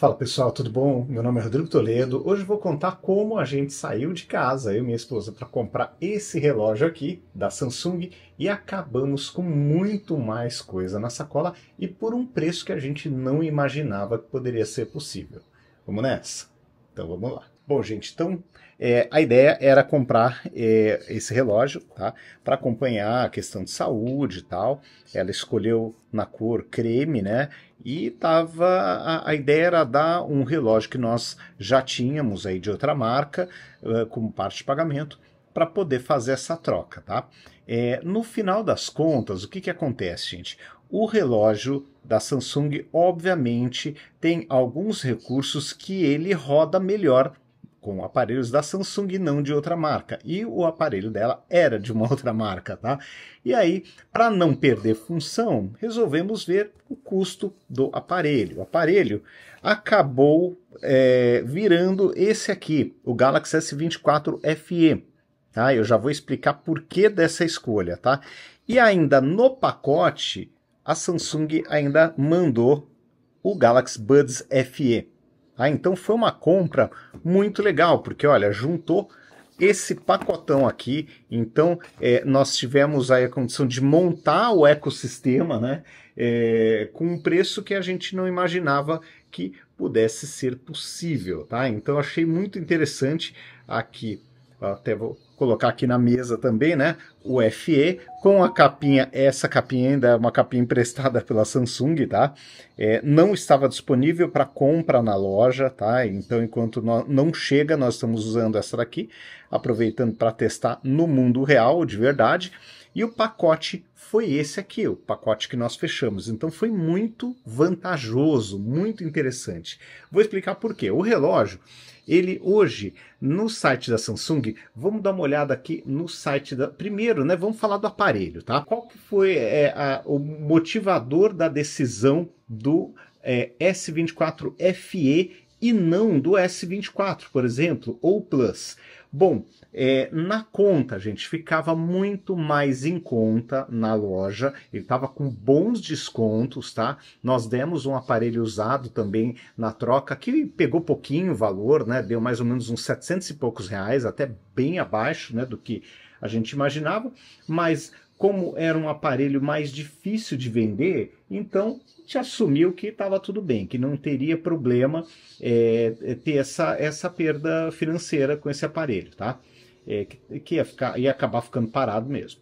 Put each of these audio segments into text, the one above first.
Fala pessoal, tudo bom? Meu nome é Rodrigo Toledo. Hoje vou contar como a gente saiu de casa, eu e minha esposa, para comprar esse relógio aqui da Samsung e acabamos com muito mais coisa na sacola e por um preço que a gente não imaginava que poderia ser possível. Vamos nessa? Então vamos lá. Bom, gente, então é, a ideia era comprar é, esse relógio tá, para acompanhar a questão de saúde e tal. Ela escolheu na cor creme, né? E tava, a, a, ideia era dar um relógio que nós já tínhamos aí de outra marca, uh, como parte de pagamento, para poder fazer essa troca, tá? É, no final das contas, o que, que acontece, gente? O relógio da Samsung, obviamente, tem alguns recursos que ele roda melhor com aparelhos da Samsung e não de outra marca. E o aparelho dela era de uma outra marca, tá? E aí, para não perder função, resolvemos ver o custo do aparelho. O aparelho acabou é, virando esse aqui, o Galaxy S24 FE. Tá? Eu já vou explicar por que dessa escolha, tá? E ainda no pacote, a Samsung ainda mandou o Galaxy Buds FE. Ah, então foi uma compra muito legal, porque olha, juntou esse pacotão aqui. Então, é, nós tivemos aí a condição de montar o ecossistema, né? É, com um preço que a gente não imaginava que pudesse ser possível, tá? Então, achei muito interessante aqui. Até vou colocar aqui na mesa também, né? O FE com a capinha, essa capinha ainda é uma capinha emprestada pela Samsung, tá? É, não estava disponível para compra na loja, tá? Então, enquanto não chega, nós estamos usando essa daqui, aproveitando para testar no mundo real, de verdade. E o pacote foi esse aqui, o pacote que nós fechamos. Então foi muito vantajoso, muito interessante. Vou explicar por quê. O relógio, ele hoje no site da Samsung, vamos dar uma olhada aqui no site da primeiro, né? Vamos falar do aparelho, tá? Qual que foi é, a, o motivador da decisão do é, S24 FE e não do S24, por exemplo, ou Plus? Bom, é, na conta, gente, ficava muito mais em conta na loja, ele estava com bons descontos, tá? Nós demos um aparelho usado também na troca, que pegou pouquinho o valor, né? Deu mais ou menos uns 700 e poucos reais, até bem abaixo né, do que a gente imaginava, mas como era um aparelho mais difícil de vender, então, te assumiu que estava tudo bem, que não teria problema é, é, ter essa, essa perda financeira com esse aparelho, tá? É, que, que ia, ficar, ia acabar ficando parado mesmo.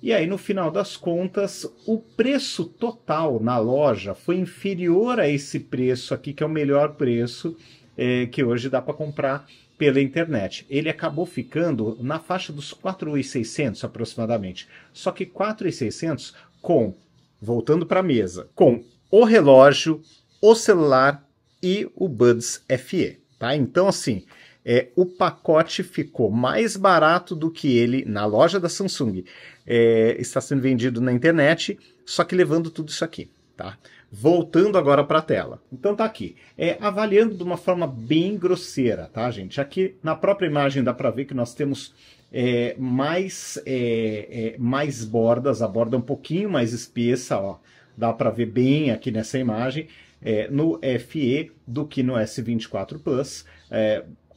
E aí, no final das contas, o preço total na loja foi inferior a esse preço aqui, que é o melhor preço é, que hoje dá para comprar pela internet. Ele acabou ficando na faixa dos 4.600 aproximadamente. Só que 4.600 com voltando para a mesa, com o relógio, o celular e o Buds FE. Tá? Então, assim, é, o pacote ficou mais barato do que ele na loja da Samsung. É, está sendo vendido na internet, só que levando tudo isso aqui. Tá? Voltando agora para a tela. Então tá aqui. É, avaliando de uma forma bem grosseira, tá, gente? Aqui na própria imagem dá para ver que nós temos é, mais, é, é mais bordas, a borda é um pouquinho mais espessa, ó. Dá para ver bem aqui nessa imagem, é, no FE do que no S24 Plus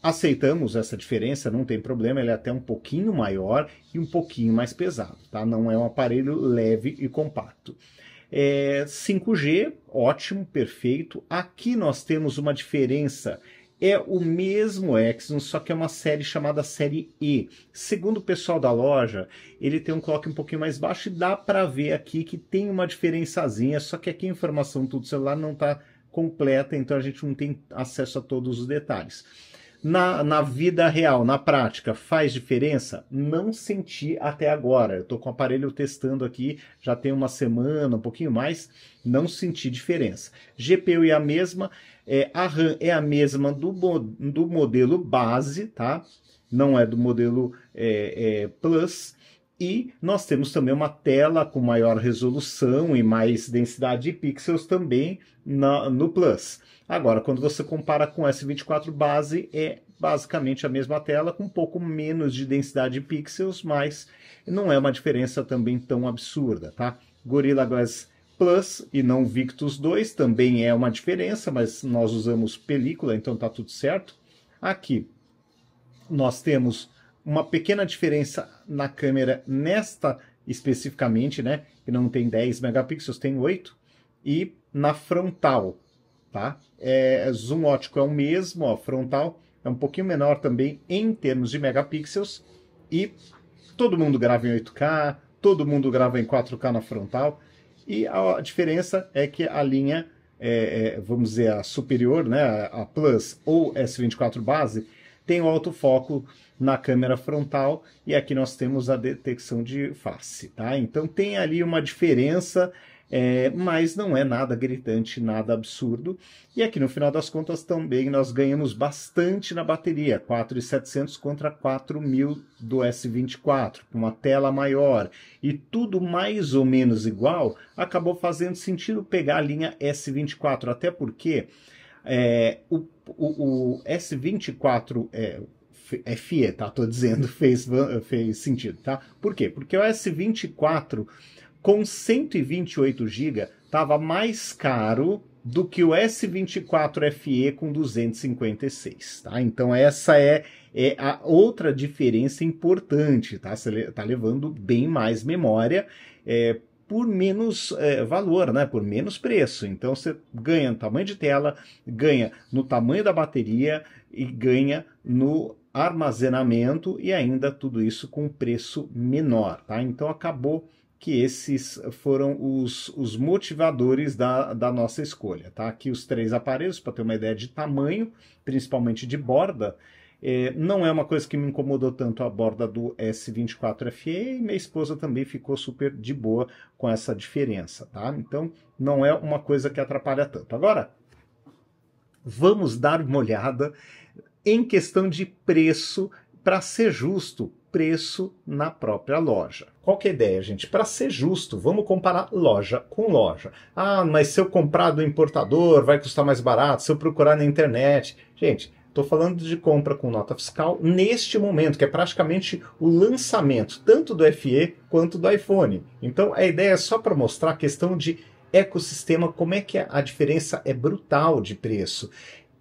aceitamos essa diferença, não tem problema, ele é até um pouquinho maior e um pouquinho mais pesado, tá? Não é um aparelho leve e compacto. É, 5G, ótimo, perfeito. Aqui nós temos uma diferença é o mesmo Exynos, só que é uma série chamada série E. Segundo o pessoal da loja, ele tem um clock um pouquinho mais baixo e dá para ver aqui que tem uma diferençazinha, só que aqui a informação tudo celular não está completa, então a gente não tem acesso a todos os detalhes na, na vida real, na prática, faz diferença? Não senti até agora. Eu estou com o aparelho testando aqui, já tem uma semana, um pouquinho mais, não senti diferença. GPU é a mesma, é, a RAM é a mesma do, do modelo base, tá? Não é do modelo é, é, Plus. E nós temos também uma tela com maior resolução e mais densidade de pixels também na, no Plus. Agora, quando você compara com o S24 base, é basicamente a mesma tela com um pouco menos de densidade de pixels, mas não é uma diferença também tão absurda, tá? Gorilla Glass Plus e não Victus 2 também é uma diferença, mas nós usamos película, então tá tudo certo. Aqui nós temos uma pequena diferença na câmera nesta especificamente, né? Que não tem 10 megapixels, tem 8. E na frontal, tá? É, zoom ótico é o mesmo, ó, frontal é um pouquinho menor também em termos de megapixels. E todo mundo grava em 8K, todo mundo grava em 4K na frontal. E a diferença é que a linha, é, é, vamos dizer, a superior, né, a Plus ou S24 base, tem o autofoco na câmera frontal e aqui nós temos a detecção de face, tá? Então tem ali uma diferença, é, mas não é nada gritante, nada absurdo. E aqui no final das contas também nós ganhamos bastante na bateria, 4.700 contra 4.000 do S24, com uma tela maior e tudo mais ou menos igual, acabou fazendo sentido pegar a linha S24, até porque é, o o, o S24 é, é FE, tá? Tô dizendo, fez, fez sentido, tá? Por quê? Porque o S24 com 128 GB estava mais caro do que o S24 FE com 256, tá? Então essa é, é a outra diferença importante, tá? Você tá levando bem mais memória, é, por menos é, valor, né? por menos preço. Então você ganha no tamanho de tela, ganha no tamanho da bateria e ganha no armazenamento e ainda tudo isso com preço menor. Tá? Então acabou que esses foram os, os motivadores da, da nossa escolha. Tá? Aqui os três aparelhos, para ter uma ideia de tamanho, principalmente de borda, é, não é uma coisa que me incomodou tanto a borda do S24FE e minha esposa também ficou super de boa com essa diferença, tá? Então não é uma coisa que atrapalha tanto. Agora, vamos dar uma olhada em questão de preço para ser justo, preço na própria loja. Qual que é a ideia, gente? Para ser justo, vamos comparar loja com loja. Ah, mas se eu comprar do importador vai custar mais barato, se eu procurar na internet. Gente, Estou falando de compra com nota fiscal neste momento, que é praticamente o lançamento tanto do FE quanto do iPhone. Então a ideia é só para mostrar a questão de ecossistema, como é que a diferença é brutal de preço.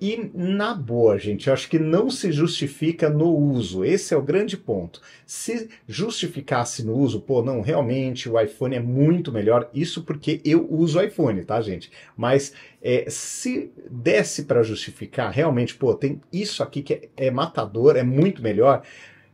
E na boa, gente, eu acho que não se justifica no uso. Esse é o grande ponto. Se justificasse no uso, pô, não, realmente o iPhone é muito melhor. Isso porque eu uso iPhone, tá, gente? Mas é, se desse para justificar, realmente, pô, tem isso aqui que é, é matador, é muito melhor.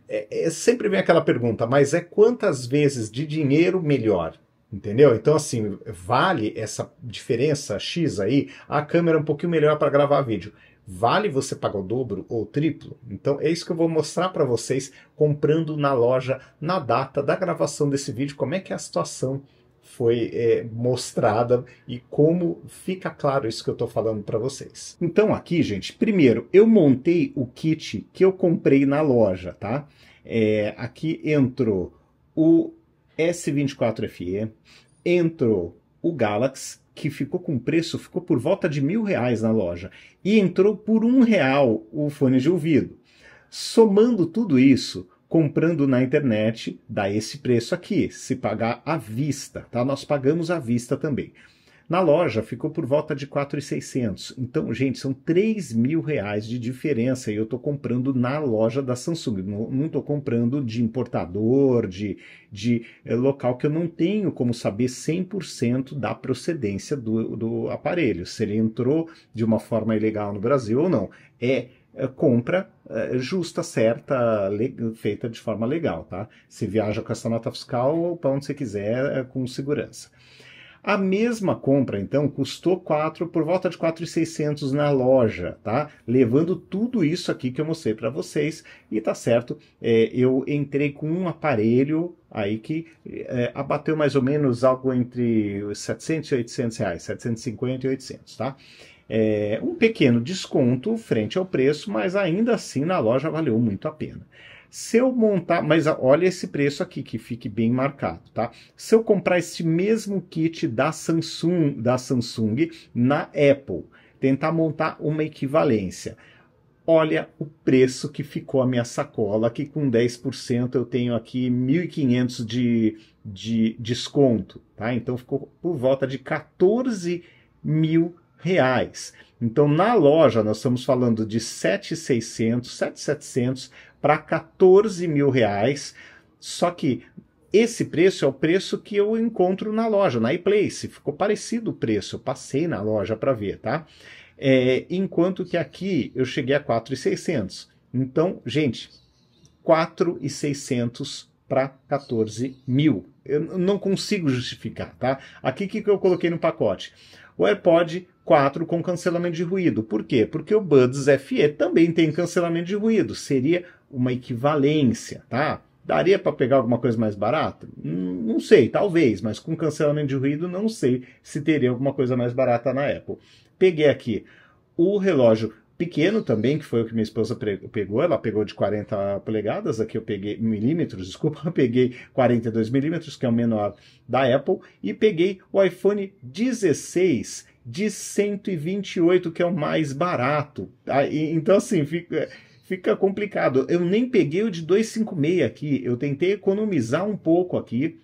É, é sempre vem aquela pergunta, mas é quantas vezes de dinheiro melhor? Entendeu? Então, assim, vale essa diferença X aí? A câmera é um pouquinho melhor para gravar vídeo. Vale você pagar o dobro ou o triplo? Então, é isso que eu vou mostrar para vocês comprando na loja na data da gravação desse vídeo, como é que é a situação foi é, mostrada e como fica claro isso que eu estou falando para vocês. Então aqui, gente, primeiro eu montei o kit que eu comprei na loja, tá? É, aqui entrou o S24FE, entrou o Galaxy, que ficou com preço, ficou por volta de mil reais na loja, e entrou por um real o fone de ouvido. Somando tudo isso, comprando na internet, dá esse preço aqui, se pagar à vista, tá? Nós pagamos à vista também. Na loja ficou por volta de 4,600. Então, gente, são R$ mil reais de diferença e eu estou comprando na loja da Samsung. Não estou comprando de importador, de, de é, local que eu não tenho como saber 100% da procedência do, do aparelho, se ele entrou de uma forma ilegal no Brasil ou não. É, é compra é, justa, certa, feita de forma legal, tá? Você viaja com essa nota fiscal ou para onde você quiser é, com segurança. A mesma compra, então, custou 4, por volta de 4,600 na loja, tá? Levando tudo isso aqui que eu mostrei para vocês e tá certo, é, eu entrei com um aparelho aí que é, abateu mais ou menos algo entre 700 e 800 reais, 750 e 800, tá? É, um pequeno desconto frente ao preço, mas ainda assim na loja valeu muito a pena. Se eu montar, mas ah, olha esse preço aqui que fique bem marcado, tá? Se eu comprar esse mesmo kit da Samsung, da Samsung na Apple, tentar montar uma equivalência. Olha o preço que ficou a minha sacola, que com 10% eu tenho aqui 1.500 de, de desconto, tá? Então ficou por volta de 14 mil reais. Então, na loja, nós estamos falando de 7,600, 7,700 para 14 mil reais. Só que esse preço é o preço que eu encontro na loja, na iPlace. Ficou parecido o preço, eu passei na loja para ver, tá? É, enquanto que aqui eu cheguei a 4,600. Então, gente, 4,600 para 14 mil. Eu não consigo justificar, tá? Aqui o que, que eu coloquei no pacote? O AirPod 4 com cancelamento de ruído. Por quê? Porque o Buds FE também tem cancelamento de ruído. Seria uma equivalência, tá? Daria para pegar alguma coisa mais barata? Hum, não sei, talvez, mas com cancelamento de ruído não sei se teria alguma coisa mais barata na Apple. Peguei aqui o relógio pequeno também, que foi o que minha esposa pegou, ela pegou de 40 polegadas, aqui eu peguei milímetros, desculpa, eu peguei 42 milímetros, que é o menor da Apple, e peguei o iPhone 16 de 128, que é o mais barato. Ah, então, assim, fica, fica complicado. Eu nem peguei o de 256 aqui, eu tentei economizar um pouco aqui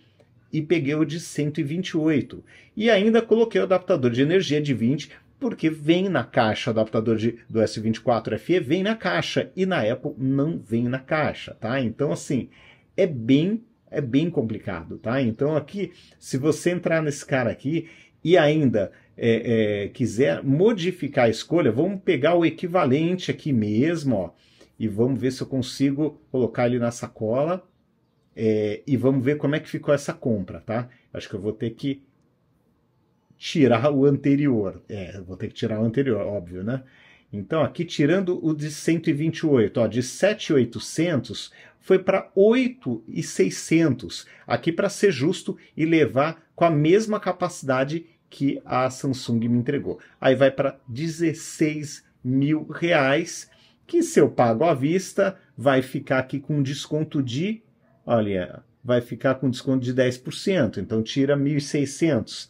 e peguei o de 128. E ainda coloquei o adaptador de energia de 20, porque vem na caixa, o adaptador de, do S24 FE vem na caixa, e na Apple não vem na caixa, tá? Então, assim, é bem, é bem complicado, tá? Então, aqui, se você entrar nesse cara aqui e ainda é, é, quiser modificar a escolha, vamos pegar o equivalente aqui mesmo, ó, e vamos ver se eu consigo colocar ele na sacola é, e vamos ver como é que ficou essa compra, tá? Acho que eu vou ter que tirar o anterior, é, vou ter que tirar o anterior, óbvio, né? Então aqui tirando o de 128, ó, de 7,800 foi para 8,600, aqui para ser justo e levar com a mesma capacidade que a Samsung me entregou. Aí vai para 16 mil reais, que se eu pago à vista, vai ficar aqui com desconto de, olha, vai ficar com desconto de 10%, então tira 1.600.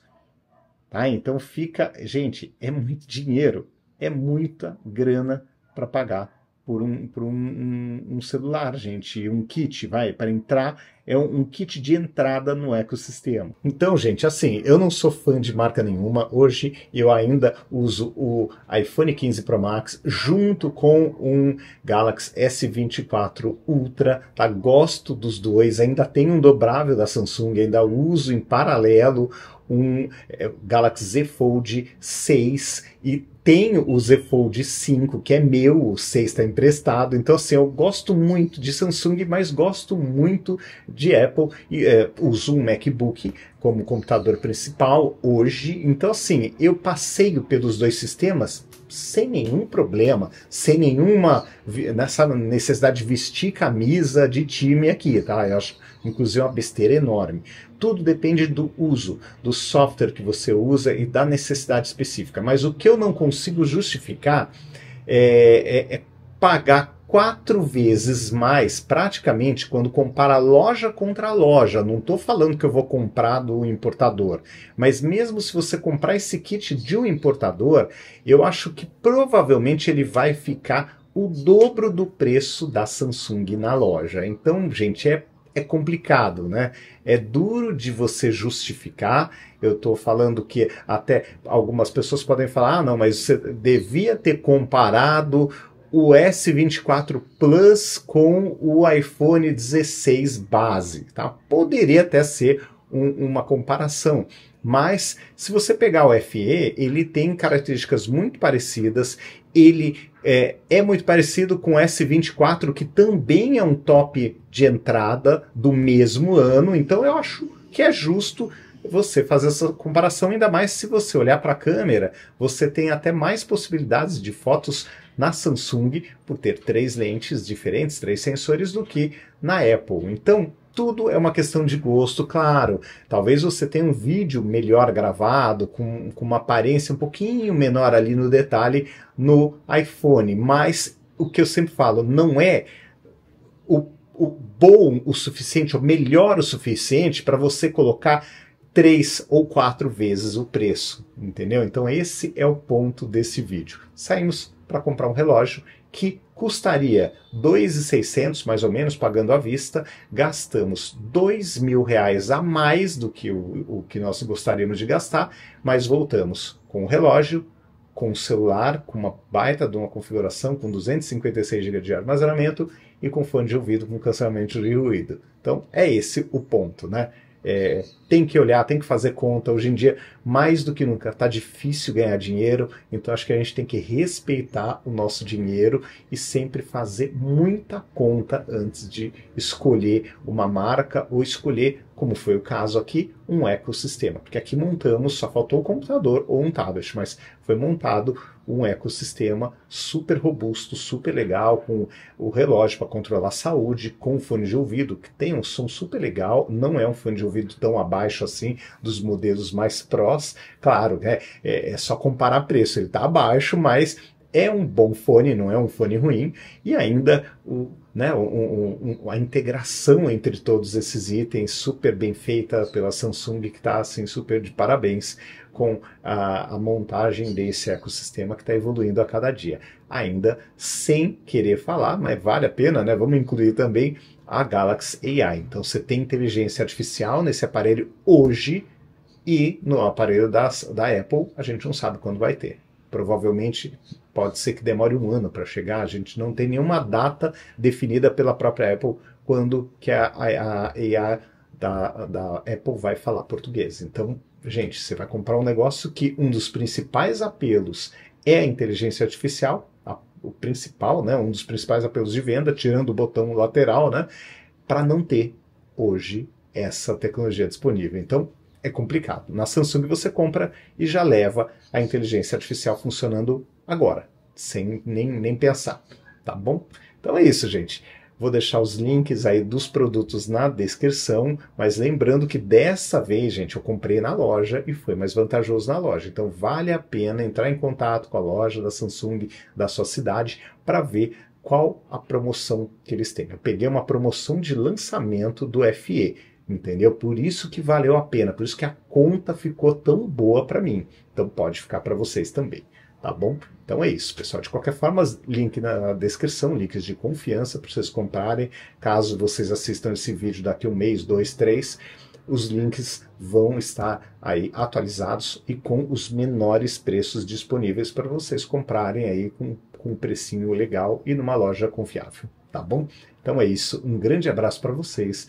Tá? Então fica, gente, é muito dinheiro, é muita grana para pagar por um, por um, um, celular, gente, um kit, vai, para entrar, é um, um, kit de entrada no ecossistema. Então, gente, assim, eu não sou fã de marca nenhuma, hoje eu ainda uso o iPhone 15 Pro Max junto com um Galaxy S24 Ultra, tá? Gosto dos dois, ainda tenho um dobrável da Samsung, ainda uso em paralelo um é, Galaxy Z Fold 6 e tenho o Z Fold 5, que é meu, o 6 está emprestado. Então, assim, eu gosto muito de Samsung, mas gosto muito de Apple. E, é, uso um MacBook como computador principal hoje. Então, assim, eu passeio pelos dois sistemas sem nenhum problema, sem nenhuma nessa né, necessidade de vestir camisa de time aqui, tá? Eu acho, inclusive, é uma besteira enorme. Tudo depende do uso, do software que você usa e da necessidade específica. Mas o que eu não consigo justificar é, é, é pagar quatro vezes mais, praticamente, quando compara loja contra loja. Não estou falando que eu vou comprar do importador, mas mesmo se você comprar esse kit de um importador, eu acho que provavelmente ele vai ficar o dobro do preço da Samsung na loja. Então, gente, é é complicado, né? É duro de você justificar. Eu estou falando que até algumas pessoas podem falar: ah, não, mas você devia ter comparado o S24 Plus com o iPhone 16 base, tá? Poderia até ser um, uma comparação, mas se você pegar o FE, ele tem características muito parecidas, ele é, é, muito parecido com o S24, que também é um top de entrada do mesmo ano, então eu acho que é justo você fazer essa comparação, ainda mais se você olhar para a câmera, você tem até mais possibilidades de fotos na Samsung por ter três lentes diferentes, três sensores, do que na Apple. Então, tudo é uma questão de gosto, claro. Talvez você tenha um vídeo melhor gravado, com, com uma aparência um pouquinho menor ali no detalhe no iPhone, mas o que eu sempre falo, não é o, o bom o suficiente, ou melhor o suficiente para você colocar três ou quatro vezes o preço, entendeu? Então esse é o ponto desse vídeo. Saímos para comprar um relógio que custaria 2,600 mais ou menos pagando à vista, gastamos dois mil reais a mais do que o, o que nós gostaríamos de gastar, mas voltamos com o relógio, com o celular, com uma baita de uma configuração com 256 GB de armazenamento e com fone de ouvido com cancelamento de ruído. Então é esse o ponto, né? É, tem que olhar, tem que fazer conta. Hoje em dia, mais do que nunca está difícil ganhar dinheiro, então acho que a gente tem que respeitar o nosso dinheiro e sempre fazer muita conta antes de escolher uma marca ou escolher, como foi o caso aqui, um ecossistema. Porque aqui montamos, só faltou o um computador ou um tablet, mas foi montado um ecossistema super robusto, super legal, com o relógio para controlar a saúde, com fone de ouvido, que tem um som super legal, não é um fone de ouvido tão abaixo assim dos modelos mais próximos Cross, claro, né, é, é só comparar preço, ele está abaixo, mas é um bom fone, não é um fone ruim, e ainda o, né, o, a integração entre todos esses itens, super bem feita pela Samsung, que está assim, super de parabéns com a, a montagem desse ecossistema que está evoluindo a cada dia. Ainda sem querer falar, mas vale a pena, né? Vamos incluir também a Galaxy AI. Então você tem inteligência artificial nesse aparelho hoje e no aparelho da da Apple, a gente não sabe quando vai ter. Provavelmente pode ser que demore um ano para chegar, a gente não tem nenhuma data definida pela própria Apple quando que a, a, a AI da, da Apple vai falar português. Então, gente, você vai comprar um negócio que um dos principais apelos é a inteligência artificial, a, o principal, né, um dos principais apelos de venda, tirando o botão lateral, né, para não ter hoje essa tecnologia disponível. Então, é complicado. Na Samsung você compra e já leva a inteligência artificial funcionando agora, sem nem, nem pensar, tá bom? Então é isso, gente. Vou deixar os links aí dos produtos na descrição, mas lembrando que dessa vez, gente, eu comprei na loja e foi mais vantajoso na loja. Então vale a pena entrar em contato com a loja da Samsung da sua cidade para ver qual a promoção que eles têm. Eu peguei uma promoção de lançamento do FE entendeu? Por isso que valeu a pena, por isso que a conta ficou tão boa para mim. Então pode ficar para vocês também, tá bom? Então é isso, pessoal. De qualquer forma, link na descrição, links de confiança para vocês comprarem. Caso vocês assistam esse vídeo daqui um mês, dois, três, os links vão estar aí atualizados e com os menores preços disponíveis para vocês comprarem aí com, com um precinho legal e numa loja confiável, tá bom? Então é isso. Um grande abraço para vocês